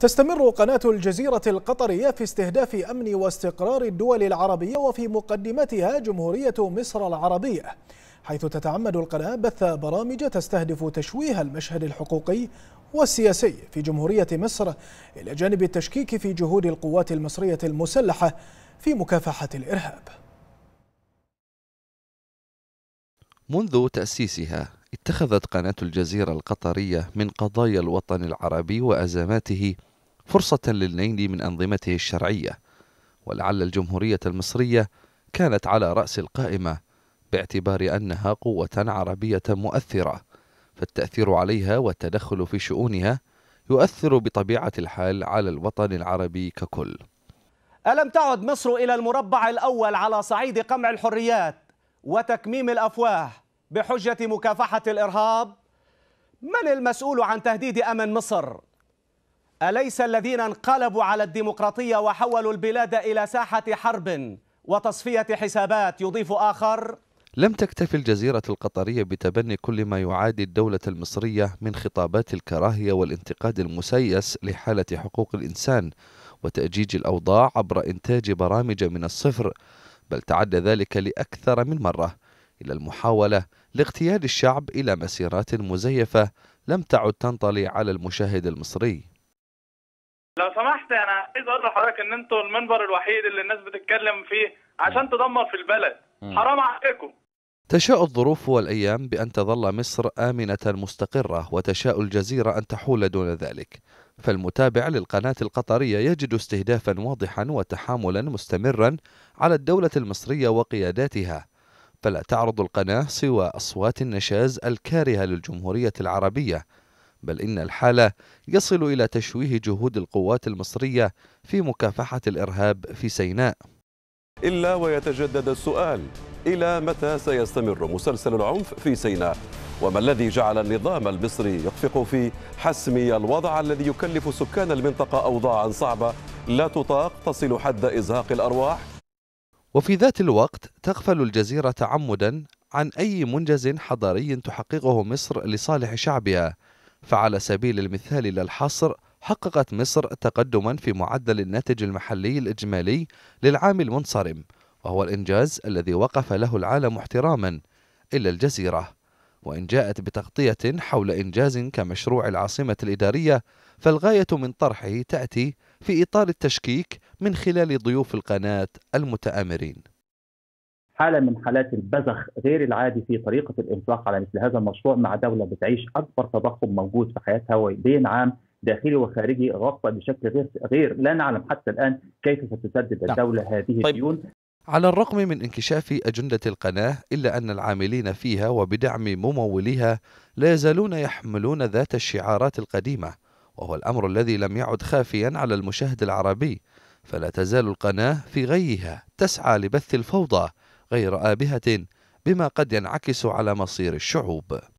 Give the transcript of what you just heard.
تستمر قناة الجزيرة القطرية في استهداف أمن واستقرار الدول العربية وفي مقدمتها جمهورية مصر العربية حيث تتعمد القناة بث برامج تستهدف تشويه المشهد الحقوقي والسياسي في جمهورية مصر إلى جانب التشكيك في جهود القوات المصرية المسلحة في مكافحة الإرهاب منذ تأسيسها اتخذت قناة الجزيرة القطرية من قضايا الوطن العربي وأزماته فرصة للنيل من أنظمته الشرعية ولعل الجمهورية المصرية كانت على رأس القائمة باعتبار أنها قوة عربية مؤثرة فالتأثير عليها والتدخل في شؤونها يؤثر بطبيعة الحال على الوطن العربي ككل ألم تعد مصر إلى المربع الأول على صعيد قمع الحريات وتكميم الأفواه بحجة مكافحة الإرهاب من المسؤول عن تهديد أمن مصر؟ أليس الذين انقلبوا على الديمقراطية وحولوا البلاد إلى ساحة حرب وتصفية حسابات يضيف آخر؟ لم تكتف الجزيرة القطرية بتبني كل ما يعادي الدولة المصرية من خطابات الكراهية والانتقاد المسيس لحالة حقوق الإنسان وتأجيج الأوضاع عبر إنتاج برامج من الصفر بل تعدى ذلك لأكثر من مرة إلى المحاولة لاغتيال الشعب إلى مسيرات مزيفة لم تعد تنطلي على المشاهد المصري لو سمحت انا عايز اقول لحضرتك ان انتوا المنبر الوحيد اللي الناس بتتكلم فيه عشان تدمر في البلد حرام عليكم تشاء الظروف والايام بان تظل مصر امنه مستقره وتشاء الجزيره ان تحول دون ذلك فالمتابع للقناه القطريه يجد استهدافا واضحا وتحاملا مستمرا على الدوله المصريه وقياداتها فلا تعرض القناة سوى أصوات النشاز الكارهة للجمهورية العربية بل إن الحالة يصل إلى تشويه جهود القوات المصرية في مكافحة الإرهاب في سيناء إلا ويتجدد السؤال إلى متى سيستمر مسلسل العنف في سيناء وما الذي جعل النظام المصري يخفق في حسم الوضع الذي يكلف سكان المنطقة أوضاعا صعبة لا تطاق تصل حد إزهاق الأرواح وفي ذات الوقت تغفل الجزيرة تعمدا عن أي منجز حضاري تحققه مصر لصالح شعبها فعلى سبيل المثال لا الحصر حققت مصر تقدما في معدل الناتج المحلي الإجمالي للعام المنصرم وهو الإنجاز الذي وقف له العالم احتراما إلا الجزيرة وإن جاءت بتغطية حول إنجاز كمشروع العاصمة الإدارية فالغاية من طرحه تأتي في إطار التشكيك من خلال ضيوف القناة المتآمرين حالة من حالات البذخ غير العادي في طريقة الإنفاق على مثل هذا المشروع مع دولة بتعيش أكبر تضخم موجود في حياتها وبين عام داخلي وخارجي غطى بشكل غير غير لا نعلم حتى الآن كيف ستسدد نعم. الدولة نعم. هذه طيب. الديون على الرغم من انكشاف أجندة القناة إلا أن العاملين فيها وبدعم مموليها لا يزالون يحملون ذات الشعارات القديمة وهو الأمر الذي لم يعد خافيا على المشاهد العربي فلا تزال القناة في غيها تسعى لبث الفوضى غير آبهة بما قد ينعكس على مصير الشعوب